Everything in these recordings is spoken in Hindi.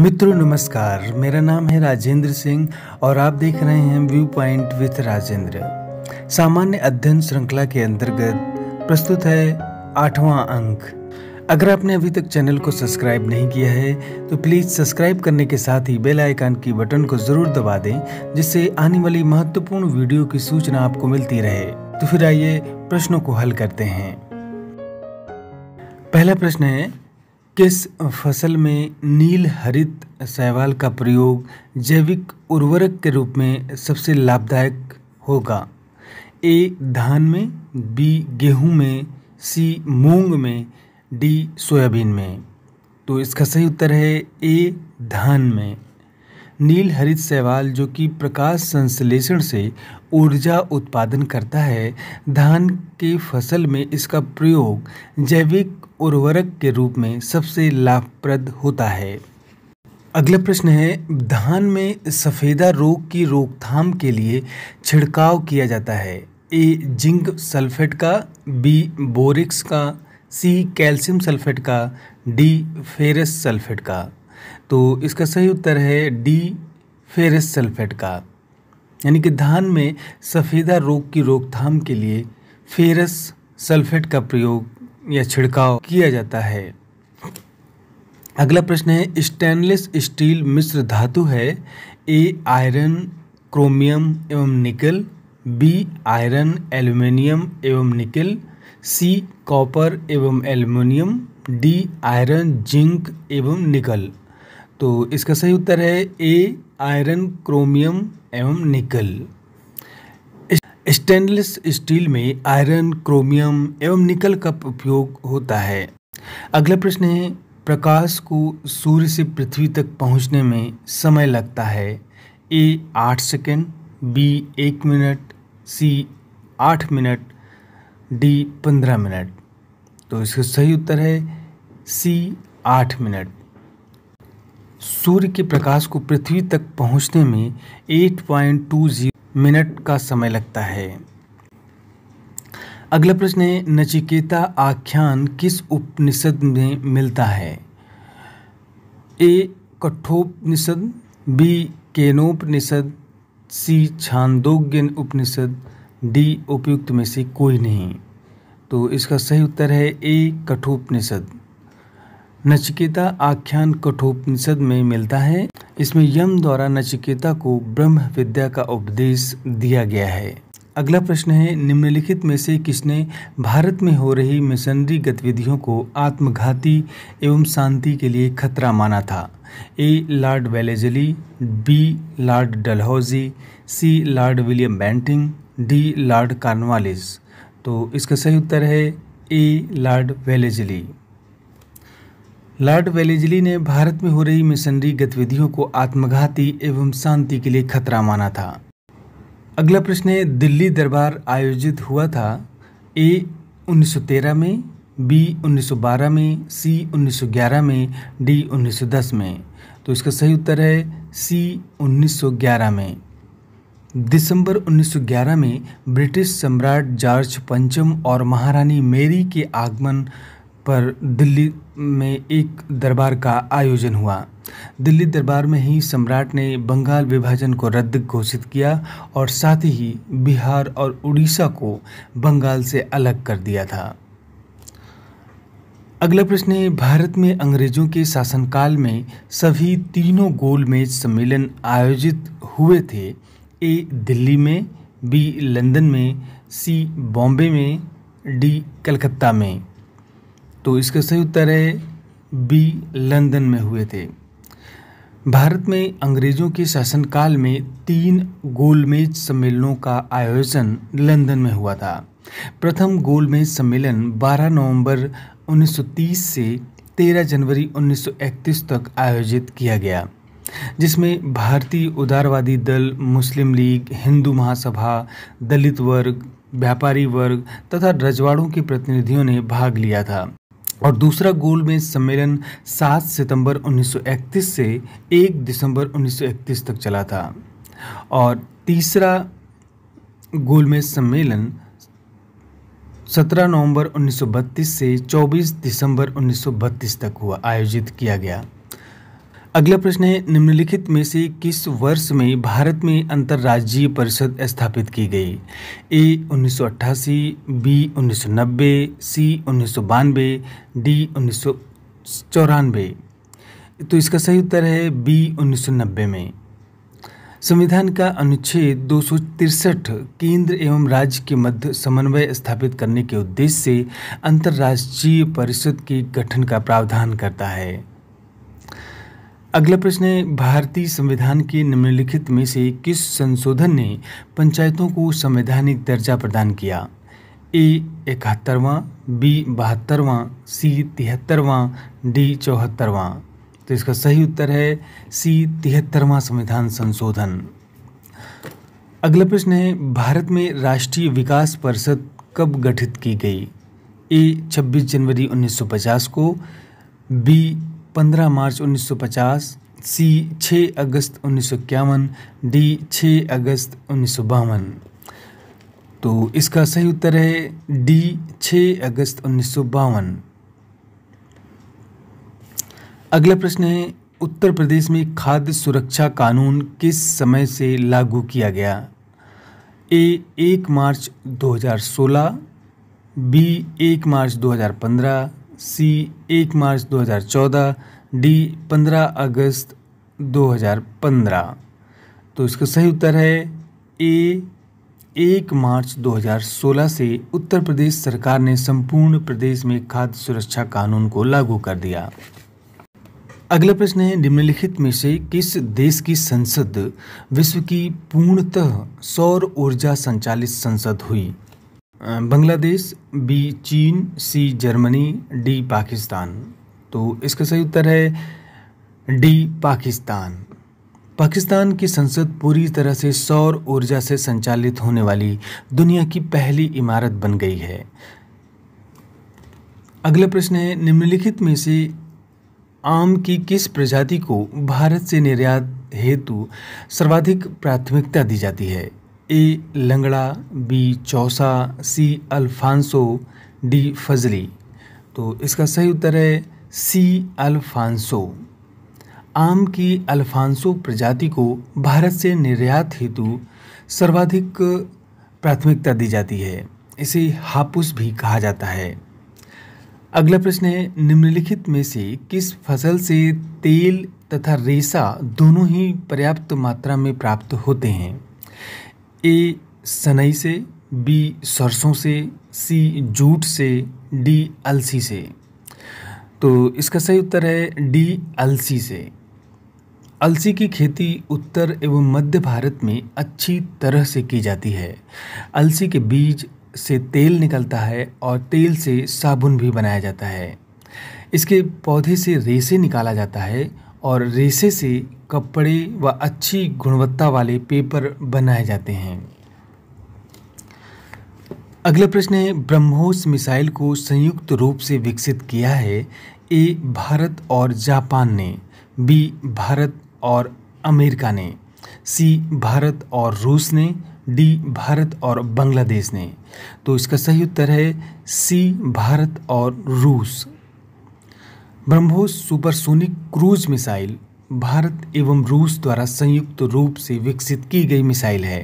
मित्रों नमस्कार मेरा नाम है राजेंद्र सिंह और आप देख रहे हैं व्यू पॉइंट विथ राजेंद्र सामान्य अध्ययन श्रृंखला के अंतर्गत प्रस्तुत है आठवां अंक अगर आपने अभी तक चैनल को सब्सक्राइब नहीं किया है तो प्लीज़ सब्सक्राइब करने के साथ ही बेल आइकन की बटन को ज़रूर दबा दें जिससे आने वाली महत्वपूर्ण वीडियो की सूचना आपको मिलती रहे तो फिर आइए प्रश्नों को हल करते हैं पहला प्रश्न है किस फसल में नील हरित शैवाल का प्रयोग जैविक उर्वरक के रूप में सबसे लाभदायक होगा ए धान में बी गेहूं में सी मूंग में डी सोयाबीन में तो इसका सही उत्तर है ए धान में नील हरित शैवाल जो कि प्रकाश संश्लेषण से ऊर्जा उत्पादन करता है धान के फसल में इसका प्रयोग जैविक उर्वरक के रूप में सबसे लाभप्रद होता है अगला प्रश्न है धान में सफ़ेदा रोग की रोकथाम के लिए छिड़काव किया जाता है ए जिंक सल्फेट का बी बोरिक्स का सी कैल्शियम सल्फेट का डी फेरस सल्फेट का तो इसका सही उत्तर है डी फेरस सल्फेट का यानी कि धान में सफ़ेदा रोग की रोकथाम के लिए फेरस सल्फेट का प्रयोग या छिड़काव किया जाता है अगला प्रश्न है स्टेनलेस स्टील मिश्र धातु है ए आयरन क्रोमियम एवं निकल बी आयरन एल्यूमिनियम एवं निकल सी कॉपर एवं एल्यूमिनियम डी आयरन जिंक एवं निकल तो इसका सही उत्तर है ए आयरन क्रोमियम एवं निकल स्टेनलेस स्टील में आयरन क्रोमियम एवं निकल का उपयोग होता है अगला प्रश्न है प्रकाश को सूर्य से पृथ्वी तक पहुंचने में समय लगता है ए आठ सेकेंड बी एक मिनट सी आठ मिनट डी पंद्रह मिनट तो इसका सही उत्तर है सी आठ मिनट सूर्य के प्रकाश को पृथ्वी तक पहुंचने में eight point two zero minute का समय लगता है अगला प्रश्न है नचिकेता आख्यान किस उपनिषद में मिलता है A Kathopanishad B Kenopanishad C Chandogya Upanishad D उपयुक्त में से कोई नहीं तो इसका सही उत्तर है ए कठोपनिषद नचिकेता आख्यान कठोपनिषद में मिलता है इसमें यम द्वारा नचिकेता को ब्रह्म विद्या का उपदेश दिया गया है अगला प्रश्न है निम्नलिखित में से किसने भारत में हो रही मिशनरी गतिविधियों को आत्मघाती एवं शांति के लिए खतरा माना था A lord Wellesley B lord Dalhousie C lord William Bentinck D lord Cornwallis तो इसका सही उत्तर है A lord Wellesley lord Wellesley ने भारत में हो रही मिशनरी गतिविधियों को आत्मघाती एवं शांति के लिए खतरा माना था अगला प्रश्न है दिल्ली दरबार आयोजित हुआ था ए 1913 में बी 1912 में सी 1911 में डी 1910 में तो इसका सही उत्तर है सी 1911 में दिसंबर 1911 में ब्रिटिश सम्राट जॉर्ज पंचम और महारानी मेरी के आगमन पर दिल्ली में एक दरबार का आयोजन हुआ दिल्ली दरबार में ही सम्राट ने बंगाल विभाजन को रद्द घोषित किया और साथ ही बिहार और उड़ीसा को बंगाल से अलग कर दिया था अगला प्रश्न है भारत में अंग्रेजों के शासनकाल में सभी तीनों गोलमेज सम्मेलन आयोजित हुए थे ए दिल्ली में बी लंदन में सी बॉम्बे में डी कलकत्ता में तो इसका सही उत्तर है बी लंदन में हुए थे भारत में अंग्रेज़ों के शासनकाल में तीन गोलमेज सम्मेलनों का आयोजन लंदन में हुआ था प्रथम गोलमेज सम्मेलन 12 नवंबर 1930 से 13 जनवरी 1931 तक आयोजित किया गया जिसमें भारतीय उदारवादी दल मुस्लिम लीग हिंदू महासभा दलित वर्ग व्यापारी वर्ग तथा रजवाड़ों के प्रतिनिधियों ने भाग लिया था और दूसरा गोलमेज सम्मेलन 7 सितंबर 1931 से 1 दिसंबर 1931 तक चला था और तीसरा गोलमेज सम्मेलन 17 नवंबर 1932 से 24 दिसंबर 1932 तक हुआ आयोजित किया गया अगला प्रश्न है निम्नलिखित में से किस वर्ष में भारत में अंतर्राज्यीय परिषद स्थापित की गई ए 1988, बी 1990, सी उन्नीस डी उन्नीस तो इसका सही उत्तर है बी 1990 में संविधान का अनुच्छेद दो केंद्र एवं राज्य के मध्य समन्वय स्थापित करने के उद्देश्य से अंतर्राष्ट्रीय परिषद के गठन का प्रावधान करता है अगला प्रश्न है भारतीय संविधान के निम्नलिखित में से किस संशोधन ने पंचायतों को संवैधानिक दर्जा प्रदान किया ए इकहत्तरवां बी बहत्तरवां सी तिहत्तरवां डी चौहत्तरवां तो इसका सही उत्तर है सी तिहत्तरवां संविधान संशोधन अगला प्रश्न है भारत में राष्ट्रीय विकास परिषद कब गठित की गई ए 26 जनवरी 1950 को बी पंद्रह मार्च 1950 सी 6 अगस्त उन्नीस डी 6 अगस्त उन्नीस तो इसका सही उत्तर है डी 6 अगस्त उन्नीस अगला प्रश्न है उत्तर प्रदेश में खाद्य सुरक्षा कानून किस समय से लागू किया गया ए एक मार्च 2016 बी एक मार्च 2015 सी एक मार्च 2014 डी 15 अगस्त 2015 तो इसका सही उत्तर है ए एक मार्च 2016 से उत्तर प्रदेश सरकार ने संपूर्ण प्रदेश में खाद्य सुरक्षा कानून को लागू कर दिया अगला प्रश्न है निम्नलिखित में से किस देश की संसद विश्व की पूर्णतः सौर ऊर्जा संचालित संसद हुई बांग्लादेश बी चीन सी जर्मनी डी पाकिस्तान तो इसका सही उत्तर है डी पाकिस्तान पाकिस्तान की संसद पूरी तरह से सौर ऊर्जा से संचालित होने वाली दुनिया की पहली इमारत बन गई है अगला प्रश्न है निम्नलिखित में से आम की किस प्रजाति को भारत से निर्यात हेतु सर्वाधिक प्राथमिकता दी जाती है A Langra B Chausa C Alphonso D Fazli तो इसका सही उत्तर है सी अल्फांसो आम की अल्फांसो प्रजाति को भारत से निर्यात हेतु सर्वाधिक प्राथमिकता दी जाती है इसे हापुस भी कहा जाता है अगला प्रश्न है निम्नलिखित में से किस फसल से तेल तथा रेसा दोनों ही पर्याप्त मात्रा में प्राप्त होते हैं ए सनई से बी सरसों से सी जूट से डी अलसी से तो इसका सही उत्तर है डी अलसी से अलसी की खेती उत्तर एवं मध्य भारत में अच्छी तरह से की जाती है अलसी के बीज से तेल निकलता है और तेल से साबुन भी बनाया जाता है इसके पौधे से रेसे निकाला जाता है और रेसे से कपड़े व अच्छी गुणवत्ता वाले पेपर बनाए जाते हैं अगला प्रश्न है ब्रह्मोस मिसाइल को संयुक्त रूप से विकसित किया है ए भारत और जापान ने बी भारत और अमेरिका ने सी भारत और रूस ने डी भारत और बांग्लादेश ने तो इसका सही उत्तर है सी भारत और रूस BrahMos supersonic cruise missile Bharat एवं रूस द्वारा संयुक्त रूप से विकसित की गई मिसाइल है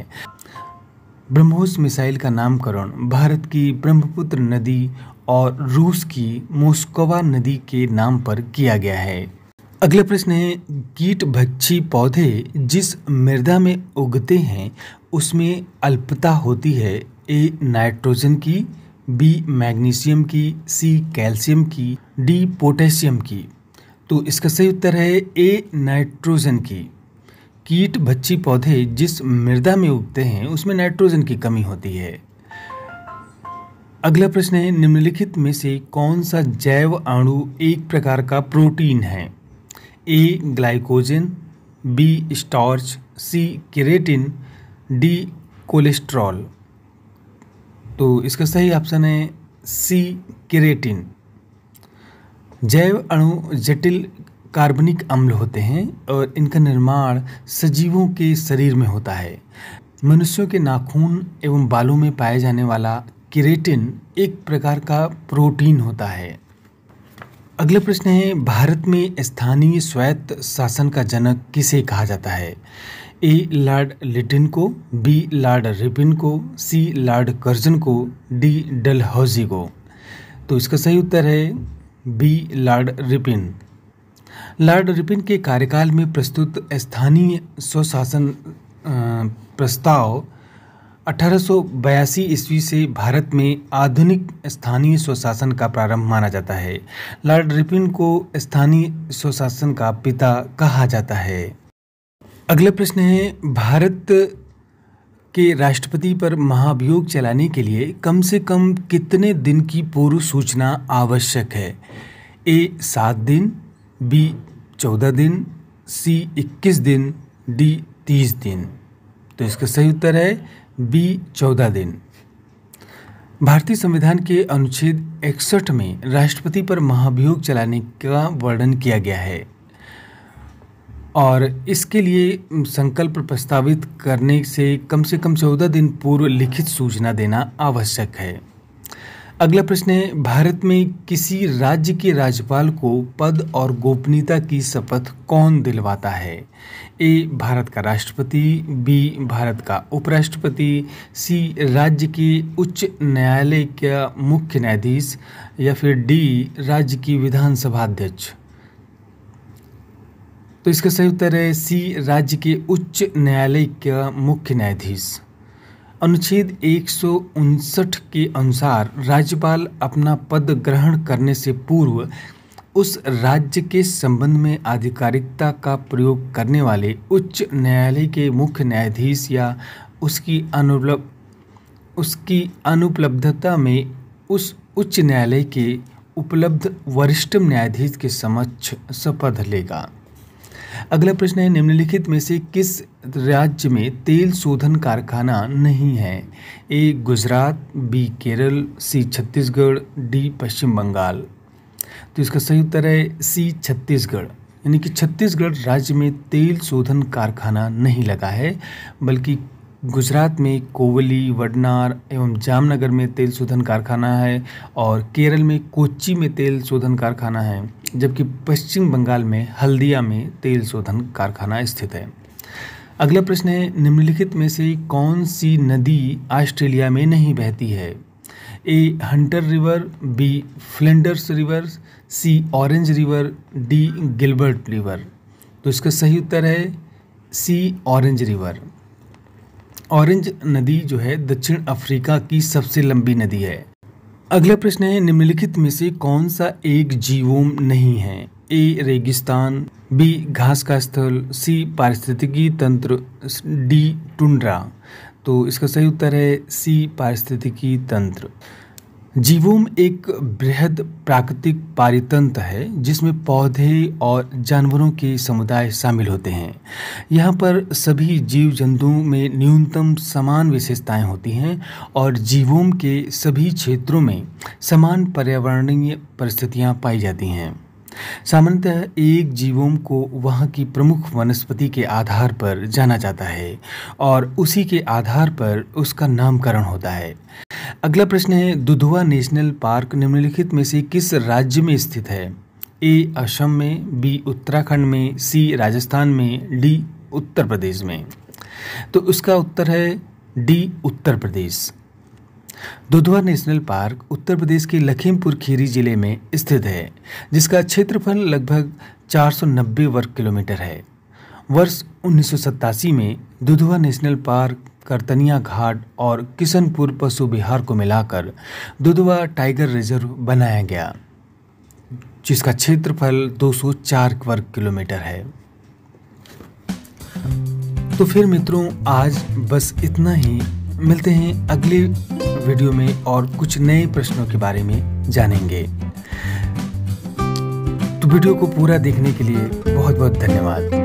ब्रह्मोस मिसाइल का नामकरण भारत की ब्रह्मपुत्र नदी और रूस की मोस्कोवा नदी के नाम पर किया गया है अगला प्रश्न है कीट भक्षी पौधे जिस मृदा में उगते हैं उसमें अल्पता होती है ए नाइट्रोजन की बी मैग्नीशियम की सी कैल्शियम की डी पोटेशियम की तो इसका सही उत्तर है ए नाइट्रोजन की कीट भच्छी पौधे जिस मृदा में उगते हैं उसमें नाइट्रोजन की कमी होती है अगला प्रश्न है निम्नलिखित में से कौन सा जैव अणु एक प्रकार का प्रोटीन है A glycogen B starch C keratin D cholesterol तो इसका सही ऑप्शन है सी केरेटिन जैव अणु जटिल कार्बनिक अम्ल होते हैं और इनका निर्माण सजीवों के शरीर में होता है मनुष्यों के नाखून एवं बालों में पाया जाने वाला किरेटिन एक प्रकार का प्रोटीन होता है अगला प्रश्न है भारत में स्थानीय स्वायत्त शासन का जनक किसे कहा जाता है ए लॉर्ड लिटिन को बी लॉर्ड रिपिन को सी लार्ड कर्जन को डी डलहौजी को तो इसका सही उत्तर है B Lord Ripon Lord Ripon के कार्यकाल में प्रस्तुत स्थानीय स्वशासन प्रस्ताव अठारह ईस्वी से भारत में आधुनिक स्थानीय स्वशासन का प्रारंभ माना जाता है लॉर्ड रिपिन को स्थानीय स्वशासन का पिता कहा जाता है अगला प्रश्न है भारत के राष्ट्रपति पर महाभियोग चलाने के लिए कम से कम कितने दिन की पूर्व सूचना आवश्यक है ए सात दिन बी चौदह दिन सी इक्कीस दिन डी तीस दिन तो इसका सही उत्तर है बी चौदह दिन भारतीय संविधान के अनुच्छेद इकसठ में राष्ट्रपति पर महाभियोग चलाने का वर्णन किया गया है और इसके लिए संकल्प प्रस्तावित करने से कम से कम चौदह दिन पूर्व लिखित सूचना देना आवश्यक है अगला प्रश्न है भारत में किसी राज्य के राज्यपाल को पद और गोपनीयता की शपथ कौन दिलवाता है ए भारत का राष्ट्रपति बी भारत का उपराष्ट्रपति सी राज्य के उच्च न्यायालय का मुख्य न्यायाधीश या फिर डी राज्य की विधानसभा अध्यक्ष तो इसका सही उत्तर है सी राज्य के उच्च न्यायालय का मुख्य न्यायाधीश अनुच्छेद एक के अनुसार राज्यपाल अपना पद ग्रहण करने से पूर्व उस राज्य के संबंध में आधिकारिकता का प्रयोग करने वाले उच्च न्यायालय के मुख्य न्यायाधीश या उसकी अनुपलब उसकी अनुपलब्धता में उस उच्च न्यायालय के उपलब्ध वरिष्ठ न्यायाधीश के समक्ष शपथ लेगा अगला प्रश्न है निम्नलिखित में से किस राज्य में तेल शोधन कारखाना नहीं है A Gujarat B Kerala C Chhattisgarh D Paschim Bangal तो इसका सही उत्तर है सी छत्तीसगढ़ यानी कि छत्तीसगढ़ राज्य में तेल शोधन कारखाना नहीं लगा है बल्कि गुजरात में कोवली वडनार एवं जामनगर में तेल शोधन कारखाना है और केरल में कोच्ची में तेल शोधन कारखाना है जबकि पश्चिम बंगाल में हल्दिया में तेल शोधन कारखाना स्थित है अगला प्रश्न है निम्नलिखित में से कौन सी नदी ऑस्ट्रेलिया में नहीं बहती है A Hunter river B Flinders river C Orange river D Gilbert river तो इसका सही उत्तर है सी ऑरेंज रिवर ऑरेंज नदी जो है दक्षिण अफ्रीका की सबसे लंबी नदी है अगला प्रश्न है निम्नलिखित में से कौन सा एक जीवोम नहीं है ए रेगिस्तान बी घास का स्थल सी पारिस्थितिकी तंत्र डी टुंड्रा तो इसका सही उत्तर है सी पारिस्थितिकी तंत्र जीवोम एक बृहद प्राकृतिक पारितंत्र है जिसमें पौधे और जानवरों के समुदाय शामिल होते हैं यहाँ पर सभी जीव जंतुओं में न्यूनतम समान विशेषताएं होती हैं और जीवोम के सभी क्षेत्रों में समान पर्यावरणीय परिस्थितियाँ पाई जाती हैं सामान्यतः एक जीवोम को वहाँ की प्रमुख वनस्पति के आधार पर जाना जाता है और उसी के आधार पर उसका नामकरण होता है अगला प्रश्न है दुधुआ नेशनल पार्क निम्नलिखित में से किस राज्य में स्थित है ए असम में बी उत्तराखंड में सी राजस्थान में डी उत्तर प्रदेश में तो उसका उत्तर है D Uttar Pradesh Dudhwa national park Uttar Pradesh के लखीमपुर खीरी जिले में स्थित है जिसका क्षेत्रफल लगभग 490 वर्ग किलोमीटर है वर्ष उन्नीस में दुधवा नेशनल पार्क करतनिया घाट और किशनपुर पशु विहार को मिलाकर दुधवा टाइगर रिजर्व बनाया गया जिसका क्षेत्रफल 204 वर्ग किलोमीटर है तो फिर मित्रों आज बस इतना ही मिलते हैं अगले वीडियो में और कुछ नए प्रश्नों के बारे में जानेंगे तो वीडियो को पूरा देखने के लिए बहुत बहुत धन्यवाद